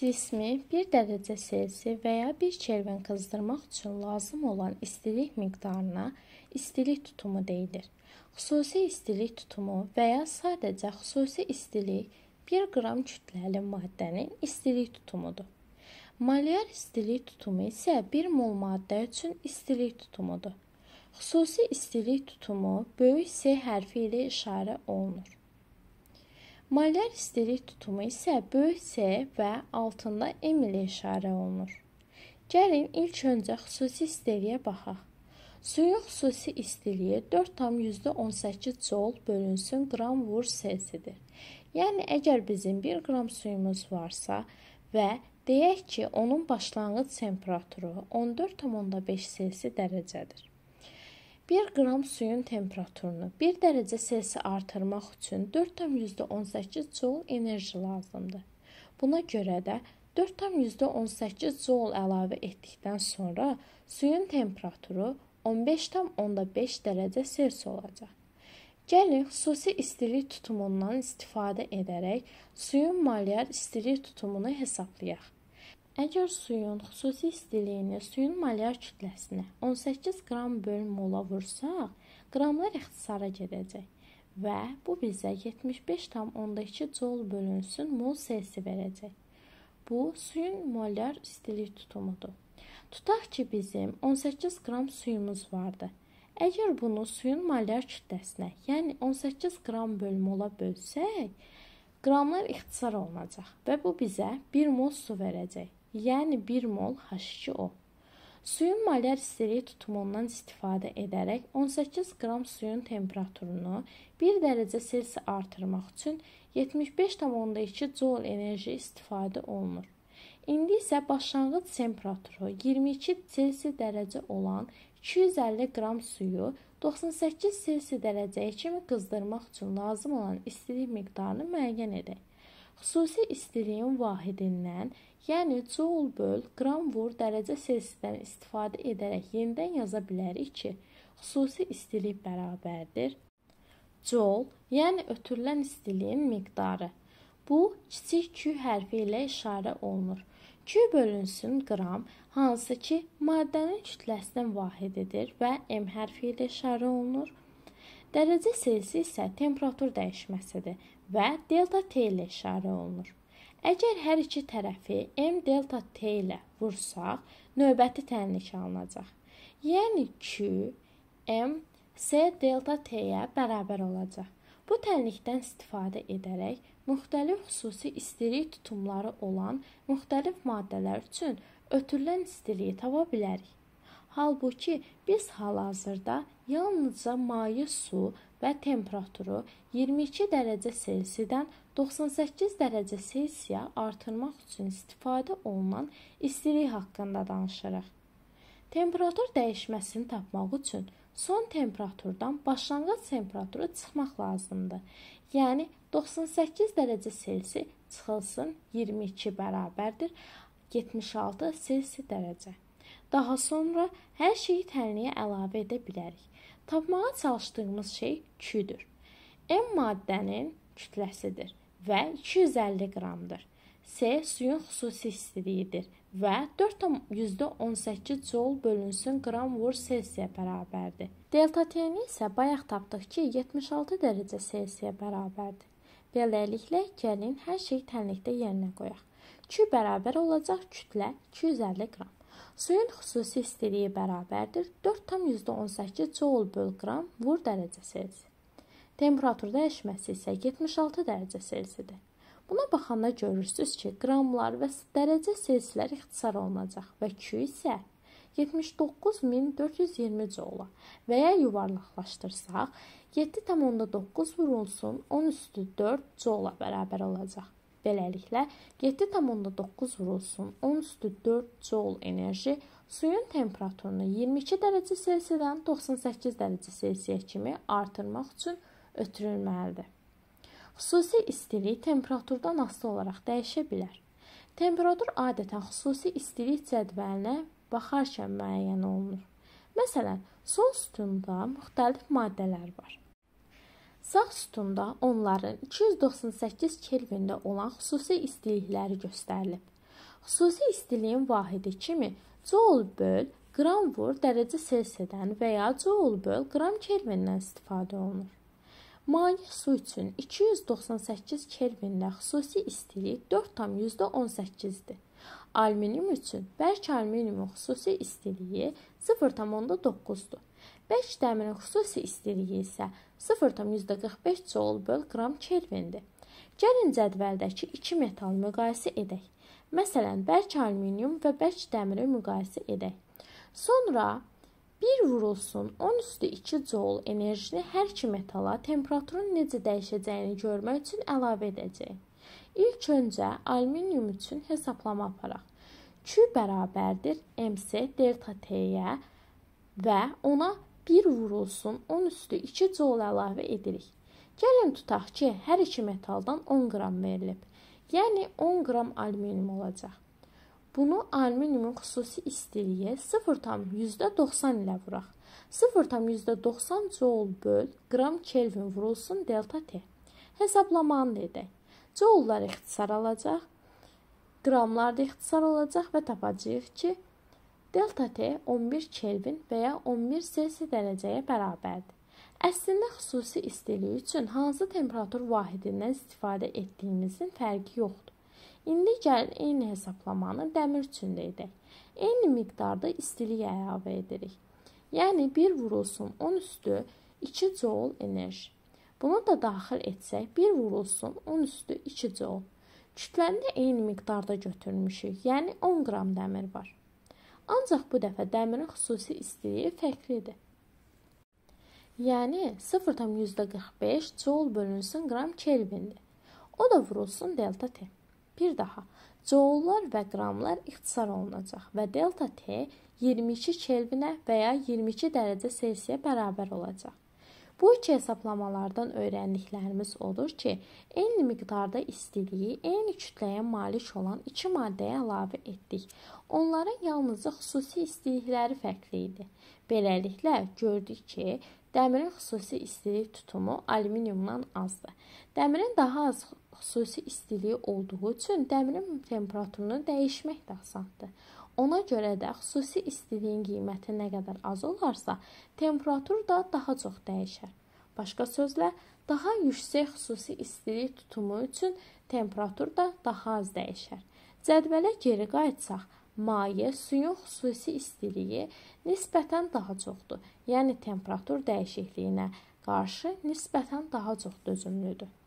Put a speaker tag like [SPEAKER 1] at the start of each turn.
[SPEAKER 1] cismi 1 dərəcə Selsi və ya 1 Kelvin qızdırmaq üçün lazım olan istilik miqdarına istilik tutumu deyilir. Xüsusi istilik tutumu və ya sadəcə xüsusi istilik 1 qram kütləli maddənin istilik tutumudur. Molyar istilik tutumu isə 1 mol maddə üçün istilik tutumudur. Xüsusi istilik tutumu böyük S hərfi ilə işarə olunur. Molar istilik tutumu isə böyük C və altında M ilə işarə olunur. Gəlin ilk öncə xüsusi istiliyə baxaq. Suyun xüsusi istiliyi 4,18 col bölünsün qram vur selsidir. Yəni əgər bizim 1 qram suyumuz varsa və deyək ki, onun başlanğıc temperaturu 14,5 selsi dərəcədir. 1 qram suyun temperaturunu 1 dərəcə Selsi artırmaq üçün 4,18 joule enerji lazımdır. Buna görə də 4,18 joule əlavə etdikdən sonra suyun temperaturu 15,5 dərəcə Selsi olacaq. Gəlin xüsusi istilik tutumundan istifadə edərək suyun molyar istilik tutumunu hesablayaq. Əgər suyun xüsusi istiliyini suyun molyar kütləsinə 18 qram bölmə mola vursaq, qramlar ixtisara gedəcək və bu bizə 75,2 col bölünsün mol selsi verəcək. Bu suyun molyar istilik tutumudur. Tutaq ki, bizim 18 qram suyumuz vardı. Əgər bunu suyun molyar kütləsinə, yəni 18 qram bölmə mola bölsək, qramlar ixtisar olunacaq və bu bizə 1 mol su verəcək yəni 1 mol H2O. Suyun molyar istilik tutumundan istifadə edərək 18 qram suyun temperaturunu 1 dərəcə Selsi artırmaq üçün 75,2 joul enerji istifadə olunur. İndi isə başlanğıc temperaturu 22 Selsi dərəcə olan 250 qram suyu 98 Selsi dərəcəyə kimi qızdırmaq üçün lazım olan istilik miqdarını müəyyən edək. Xüsusi istiliyin vahidindən, yəni joul böl qram vur dərəcə selsidən istifadə edərək yenidən yaza bilərik ki, xüsusi istilik bərabərdir joul, yəni ötürülən istiliyin miqdarı. Bu kiçik q hərfi ilə işarə olunur. Q bölünsün qram, hansı ki maddənin kütləsinin vahididir və m hərfi ilə işarə olunur. Dərəcə Selsi isə temperatur dəyişməsidir və delta t ilə işarə olunur. Əgər hər iki tərəfi m delta t ilə vursaq, növbəti tənlik alınacaq. Yəni q m s delta t-yə bərabər olacaq. Bu tənlikdən istifadə edərək müxtəlif xüsusi istilik tutumları olan müxtəlif maddələr üçün ötürülən istiliyi tapa bilərik. Halbuki biz hal-hazırda yalnızca maye su və temperaturu 22 dərəcə Selsidən 98 dərəcə Selsiyə artırmaq üçün istifadə olunan istilik haqqında danışırıq. Temperatur dəyişməsini tapmaq üçün son temperaturdan başlanğıc temperaturu çıxmaq lazımdır. Yəni 98 dərəcə Selsi çıxılsın 22 bərabərdir 76 Selsi dərəcə. Daha sonra hər şeyi tənliyə əlavə edə bilərik. Tapmağa çalışdığımız şey Q-dür. M maddənin kütləsidir və 250 qramdır. S suyun xüsusi istiliyidir və 4.18 joul bölünsün qram vur selsiyə bərabərdir. Delta T-ni isə bayaq tapdıq ki, 76 dərəcə selsiyə bərabərdir. Beləliklə, gəlin hər şeyi tənlikdə yerinə qoyaq. Q bərabər olacaq kütlə 250 qram. Suyun xüsusi istiliyi bərabərdir 4,18 joul böl qram vur dərəcə Selsi. Temperaturda dəyişməsi isə 76 dərəcə Selsidir. Buna baxanda görürsüz ki, qramlar və dərəcə selsilər ixtisar olunacaq və Q isə 79420 joula və ya yuvarlaqlaşdırsaq 7,9 vurulsun 10 üstü 4 joula bərabər olacaq. Beləliklə 7.9 vurulsun 10 üstü 4 joul enerji suyun temperaturunu 22 dərəcə Selsiyadan 98 dərəcə Selsiyaya kimi artırmaq üçün ötürülməlidir. Xüsusi istilik temperaturdan asılı olaraq dəyişə bilər. Temperatur adətən xüsusi istilik cədvəlinə baxarkən müəyyən olunur. Məsələn, sol sütunda müxtəlif maddələr var. Sağ sütunda onların 298 Kelvində olan xüsusi istilikləri göstərilib. Xüsusi istiliyin vahidi kimi joule böl qram vur dərəcə Selsiyadan və ya joule böl qram Kelvindən istifadə olunur. Maye su üçün 298 Kelvində xüsusi istilik 4,18-dir. Alüminium üçün bərk alüminiumun xüsusi istiliyi 0,9-dur. Bərk dəmirin xüsusi istiliyi isə 0,9 0.45 joul böl qram kelvindir. Gəlin cədvəldəki iki metal müqayisə edək. Məsələn, bərk alüminium və bərk dəmiri müqayisə edək. Sonra bir vurulsun 10 üstü 2 joul enerjini hər iki metala temperaturun necə dəyişəcəyini görmək üçün əlavə edəcək. İlk öncə alüminium üçün hesablama aparaq. Q bərabərdir MC delta T-yə və ona 1 vurulsun 10 üstü 2 joule əlavə edirik. Gəlin tutaq ki, hər iki metaldan 10 qram verilib. Yəni 10 qram alüminium olacaq. Bunu alüminiumun xüsusi istiliyi 0,90 ilə vuraq. 0,90 joule böl qram kelvin vurulsun delta T. Hesablamanı edək. Joule-lar ixtisar alacaq, qramlar da ixtisar olacaq və tapacağıq ki, Delta T 11 Kelvin və ya 11 Selsi dərəcəyə bərabərdir. Əslində xüsusi istilik üçün hansı temperatur vahidindən istifadə etdiyimizin fərqi yoxdur. İndi gəlin eyni hesablamanı dəmir üçün də edək. Eyni miqdarda istilik əlavə edirik. Yəni 1 vurulsun 10 üstü 2 joul enerji. Bunu da daxil etsək 1 vurulsun 10 üstü 2 joul. Kütləni də eyni miqdarda götürmüşük. Yəni 10 qram dəmir var. Ancaq bu dəfə dəmirin xüsusi istiliyi fərqlidir. Yəni 0.45 joul bölünsün qram kelvindir. O da vurulsun delta T. Bir daha joullar və qramlar ixtisar olunacaq və delta T 22 kelvinə və ya 22 dərəcə Selsiyə bərabər olacaq. Bu iki hesablamalardan öyrəndiklərimiz odur ki, eyni miqdarda istiliyi eyni kütləyə malik olan iki maddəyə əlavə etdik. Onların yalnızca xüsusi istilikləri fərqli idi. Beləliklə gördük ki, Dəmirin xüsusi istilik tutumu alüminiumdan azdır. Dəmirin daha az xüsusi istiliyi olduğu üçün dəmirin temperaturunu dəyişmək də asandır. Ona görə də xüsusi istiliyin qiyməti nə qədər az olarsa, temperatur da daha çox dəyişər. Başqa sözlə, daha yüksək xüsusi istilik tutumu üçün temperatur da daha az dəyişər. Cədvələ geri qayıtsaq, maye, suyun xüsusi istiliyi nisbətən daha çoxdur. Yəni temperatur dəyişikliyinə qarşı nisbətən daha çox dözümlüdür.